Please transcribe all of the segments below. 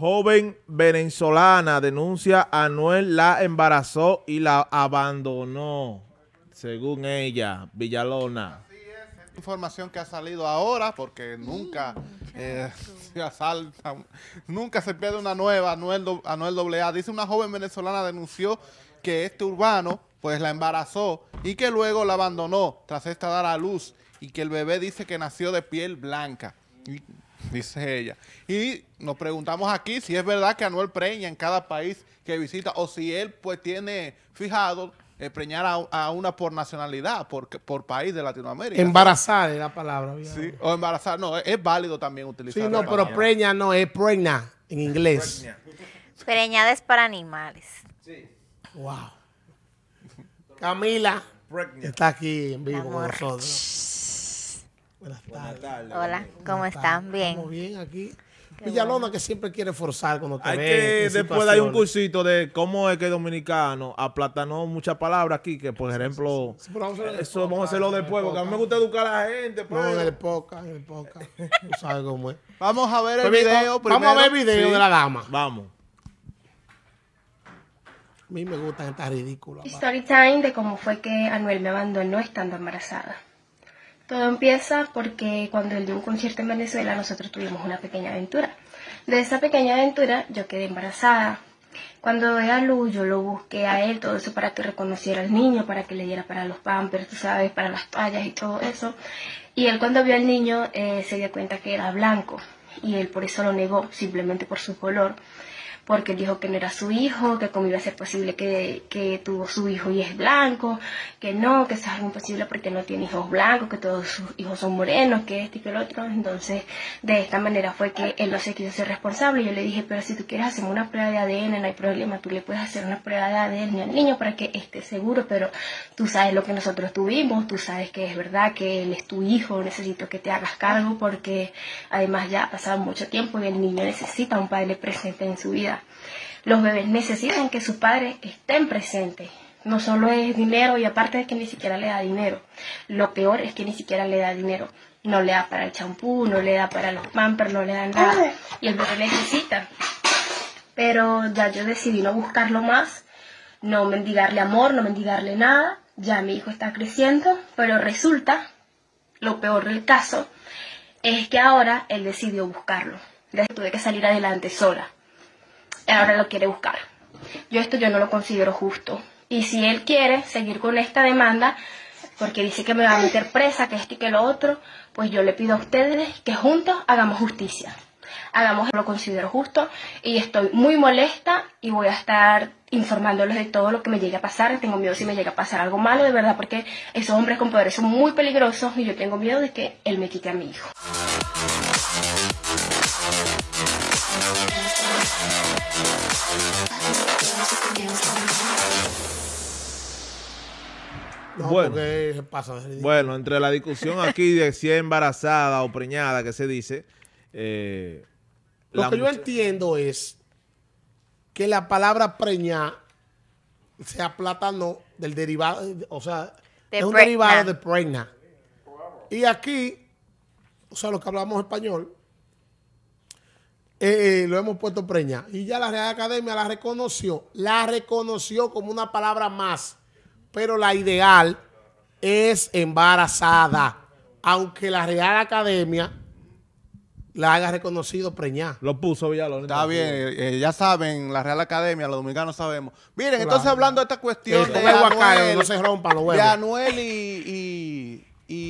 Joven venezolana denuncia a Noel la embarazó y la abandonó, según ella, Villalona. es, información que ha salido ahora porque nunca eh, se asalta, nunca se pierde una nueva Anuel, Anuel AA. Dice una joven venezolana denunció que este urbano pues la embarazó y que luego la abandonó tras esta dar a luz y que el bebé dice que nació de piel blanca dice ella. Y nos preguntamos aquí si es verdad que Anuel preña en cada país que visita o si él pues tiene fijado eh, preñar a, una por nacionalidad, por, por país de Latinoamérica. embarazada es la palabra. Sí, o embarazar, no, es, válido también utilizar. Sí, no, pero preña no, es preña en inglés. preñadas Preñada es para animales. Sí. Wow. Camila está aquí en vivo con nosotros. Buenas tardes. Hola, ¿cómo están? Bien. Estamos bien aquí. Villalona que siempre quiere forzar cuando te hay que Después hay un cursito de cómo es que el dominicano aplatanó muchas palabras aquí, que por ejemplo, Vamos eso vamos a hacerlo después, porque a mí me gusta educar a la gente. Pues. en el poca, en el poca. sabes cómo es. Vamos a ver el video primero. Vamos a ver el video de la dama. Vamos. A mí me gusta estas ridículas. Story time de cómo fue que Anuel me abandonó estando embarazada. Todo empieza porque cuando él dio un concierto en Venezuela nosotros tuvimos una pequeña aventura. De esa pequeña aventura yo quedé embarazada. Cuando doy a luz yo lo busqué a él, todo eso para que reconociera al niño, para que le diera para los pampers, tú sabes, para las toallas y todo eso. Y él cuando vio al niño eh, se dio cuenta que era blanco y él por eso lo negó, simplemente por su color porque dijo que no era su hijo, que como iba a ser posible que, que tuvo su hijo y es blanco, que no, que eso es algo imposible porque no tiene hijos blancos, que todos sus hijos son morenos, que este y que el otro. Entonces, de esta manera fue que él no se quiso ser responsable. Yo le dije, pero si tú quieres hacer una prueba de ADN, no hay problema, tú le puedes hacer una prueba de ADN al niño para que esté seguro, pero tú sabes lo que nosotros tuvimos, tú sabes que es verdad, que él es tu hijo, necesito que te hagas cargo porque además ya ha pasado mucho tiempo y el niño necesita un padre presente en su vida los bebés necesitan que sus padres estén presentes. No solo es dinero y aparte de que ni siquiera le da dinero. Lo peor es que ni siquiera le da dinero. No le da para el champú, no le da para los pampers, no le da nada. Y el bebé necesita. Pero ya yo decidí no buscarlo más, no mendigarle amor, no mendigarle nada. Ya mi hijo está creciendo, pero resulta, lo peor del caso, es que ahora él decidió buscarlo. ya tuve que salir adelante sola ahora lo quiere buscar. Yo esto yo no lo considero justo. Y si él quiere seguir con esta demanda, porque dice que me va a meter presa, que esto y que lo otro, pues yo le pido a ustedes que juntos hagamos justicia. Hagamos lo considero justo y estoy muy molesta y voy a estar informándoles de todo lo que me llegue a pasar. Tengo miedo si me llega a pasar algo malo, de verdad, porque esos hombres con poderes son muy peligrosos y yo tengo miedo de que él me quite a mi hijo. bueno, pasa bueno, entre la discusión aquí de si es embarazada o preñada, que se dice. Eh, lo que yo entiendo es que la palabra preña se aplatanó del derivado, o sea, es un derivado de preña. Y aquí, o sea, los que hablamos español, eh, eh, lo hemos puesto preña. Y ya la Real Academia la reconoció, la reconoció como una palabra más pero la ideal es embarazada, aunque la Real Academia la haga reconocido preñada. Lo puso Villalón. Está bien, eh, eh, ya saben, la Real Academia, los dominicanos sabemos. Miren, entonces hablando de esta cuestión de, Anuel, no se de Anuel y,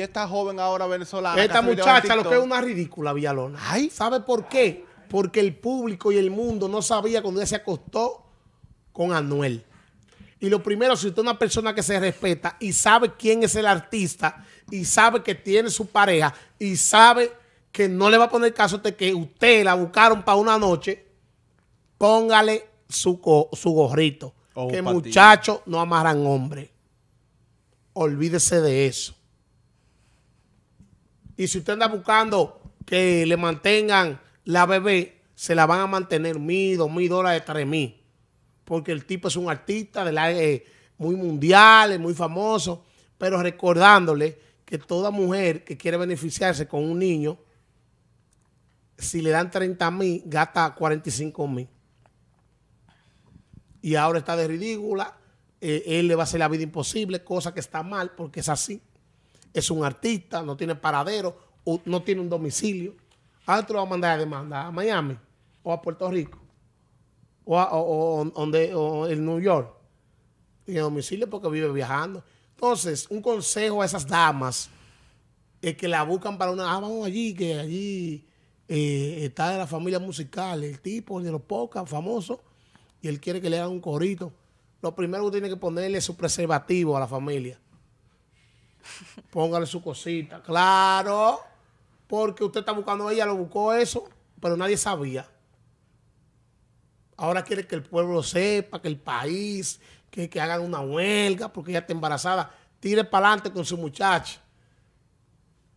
esta joven ahora venezolana. Esta muchacha lo que es una ridícula, Villalona. ¿Sabe por qué? Porque el público y el mundo no sabía cuando ella se acostó con Anuel. Y lo primero, si usted es una persona que se respeta y sabe quién es el artista y sabe que tiene su pareja y sabe que no le va a poner caso de que usted la buscaron para una noche, póngale su, su gorrito. que muchachos no amarán hombre. Olvídese de eso. Y si usted anda buscando que le mantengan la bebé, se la van a mantener mil, dos mil dólares, tres mil porque el tipo es un artista eh, muy mundial, es muy famoso, pero recordándole que toda mujer que quiere beneficiarse con un niño, si le dan 30 mil, gasta 45 mil. Y ahora está de ridícula, eh, él le va a hacer la vida imposible, cosa que está mal porque es así. Es un artista, no tiene paradero, no tiene un domicilio. Alto ah, va a mandar a demanda a Miami o a Puerto Rico o, o, en New York y domicilio porque vive viajando. Entonces, un consejo a esas damas es que la buscan para una, ah, vamos allí, que allí eh, está de la familia musical, el tipo de los pocas, famoso, y él quiere que le hagan un corito. Lo primero que tiene que ponerle es su preservativo a la familia. Póngale su cosita, claro, porque usted está buscando, ella lo buscó eso, pero nadie sabía. Ahora quiere que el pueblo sepa, que el país, que, hagan una huelga porque ella está embarazada. Tire para adelante con su muchacha.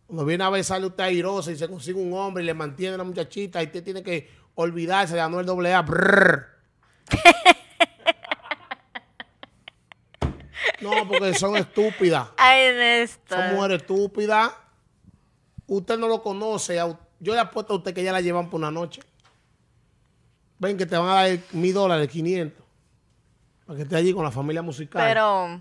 Cuando viene a ver, sale usted airosa y se consigue un hombre y le mantiene a la muchachita y usted tiene que olvidarse de Anuel A. No, porque son estúpidas. Ay, Son mujeres estúpidas. Usted no lo conoce. Yo le apuesto a usted que ya la llevan por una noche ven que te van a dar mil dólares, 500, para que esté allí con la familia musical. Pero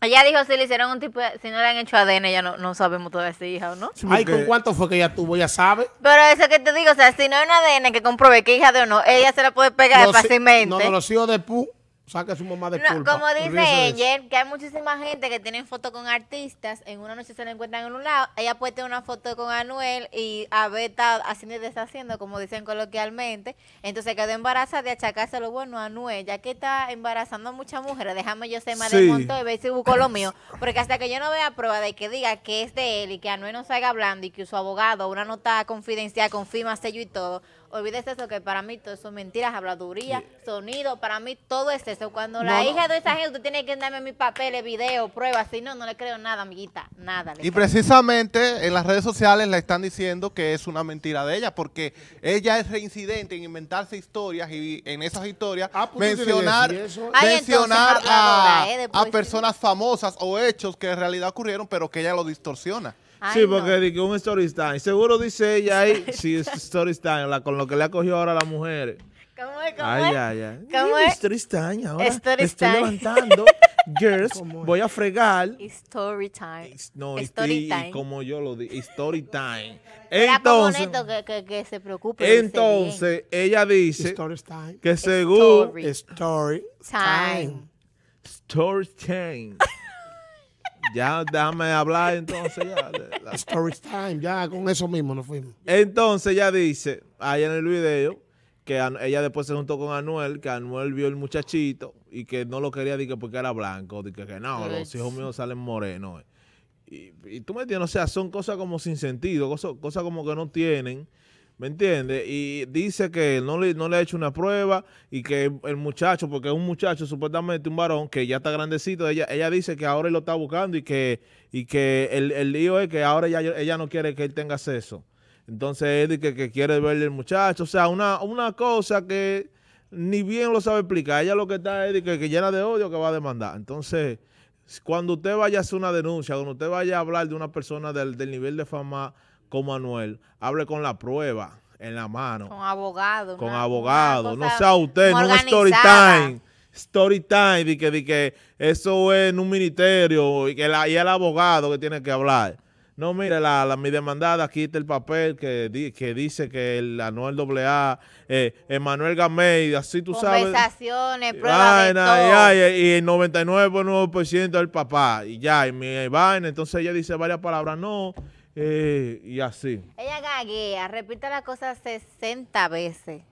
ella dijo si le hicieron un tipo, si no le han hecho ADN, ya no, no sabemos todavía si hija o no. Ay, ¿con cuánto fue que ella tuvo? Ya sabe. Pero eso que te digo, o sea, si no hay un ADN que compruebe que hija de o no, ella se la puede pegar fácilmente. No, no, los hijos de Pu saca su mamá de Como dice ella, que hay muchísima gente que tiene fotos con artistas, en una noche se la encuentran en un lado, ella puede tener una foto con Anuel y a estado haciendo y deshaciendo, como dicen coloquialmente, entonces quedó embarazada de achacárselo bueno a Anuel, ya que está embarazando a muchas mujeres, déjame yo ser más sí. montón y ver si busco lo mío, porque hasta que yo no vea prueba de que diga que es de él y que Anuel no salga hablando y que su abogado, una nota confidencial, confirma sello y todo, olvides eso que para mí todo eso son mentiras, habladuría, sonido, para mí todo es eso. Cuando la hija de esa gente, tiene que darme mis papeles, videos, pruebas, si no, no le creo nada, amiguita, nada. y precisamente en las redes sociales la están diciendo que es una mentira de ella, porque ella es reincidente en inventarse historias y en esas historias ah, pues, mencionar, a, eh, a personas famosas o hechos que en realidad ocurrieron, pero que ella lo distorsiona sí, porque no. un story time. Seguro dice ella ahí, sí, story time, con lo que le ha cogido ahora a mujer. ¿Cómo es? ¿Cómo ay, es? Ay, ¿Cómo es? Story time ahora. estoy levantando. Girls, voy a fregar. Story time. No, story y, time. como yo lo di, story time. Entonces, que, que, que, se preocupe. Entonces, ella dice story time. que según story time. Story time. Story time ya déjame hablar entonces ya. La story time, ya con eso mismo nos fuimos. Entonces ya dice, ahí en el video, que ella después se juntó con Anuel, que Anuel vio el muchachito y que no lo quería que porque era blanco, de que, no, los hijos míos salen morenos. Eh. Y, tú me entiendes, o sea, son cosas como sin sentido, cosas, cosas como que no tienen. ¿Me entiendes? Y dice que no le, no le ha hecho una prueba y que el muchacho, porque es un muchacho, supuestamente un varón, que ya está grandecito, ella, ella dice que ahora él lo está buscando y que, y que el, lío es que ahora ella, ella no quiere que él tenga acceso. Entonces él dice que, quiere verle el muchacho. O sea, una, una cosa que ni bien lo sabe explicar. Ella lo que está es que, que llena de odio que va a demandar. Entonces, cuando usted vaya a hacer una denuncia, cuando usted vaya a hablar de una persona del, del nivel de fama como Anuel, hable con la prueba en la mano. Con abogado. Con abogado. No sea usted, no es story time. Story time, de que, eso es en un ministerio y que la, y el abogado que tiene que hablar. No, mire, la, mi demandada está el papel que, que dice que el Anuel AA, eh, Emanuel Gamey, así tú sabes. Conversaciones, pruebas de todo. Y, el 99.9% es el papá, y ya, y mi vaina. Entonces ella dice varias palabras, no, eh, y así. Ella gaguea, repite las cosa 60 veces.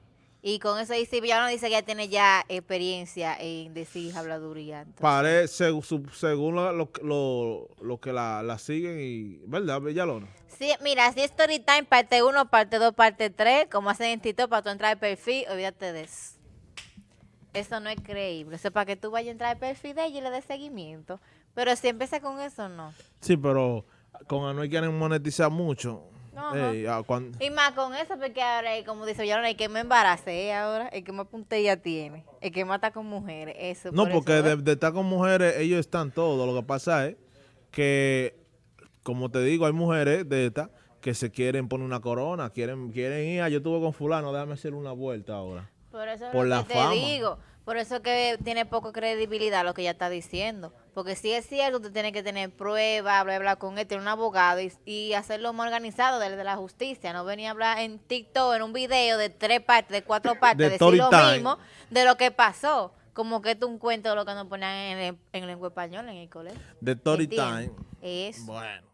Y con eso dice, Villalona, dice que ya tiene ya experiencia en decir habladuría. Parece, según lo, que la, siguen, y ¿verdad, Villalona? Sí, mira, si es Storytime, parte 1, parte 2, parte 3, como hacen en TikTok para tú entrar al perfil, olvídate de eso. Eso no es creíble. O sea, para que tú vayas a entrar al perfil de ella y le des seguimiento. Pero si empieza con eso, no. Sí, pero con hay quieren monetizar mucho. Ah, y más con eso, porque ahora, eh, como dice no hay que me embaracé ahora, el que más ya tiene, el que más está con mujeres, eso. No, porque de, estar con mujeres, ellos están todos. Lo que pasa es que, como te digo, hay mujeres de esta que se quieren poner una corona, quieren quieren ir, ah, yo estuve con fulano, déjame hacer una vuelta ahora. Por eso es que te digo, por eso que tiene poco credibilidad lo que ella está diciendo porque si es cierto, usted tiene que tener pruebas, hablar con este un abogado y, hacerlo más organizado desde la justicia. No venía a hablar en TikTok, en un video de tres partes, de cuatro partes, de lo mismo de lo que pasó. Como que es un cuento de lo que nos ponían en lengua española en el colegio. De Tory Time. Es. Bueno.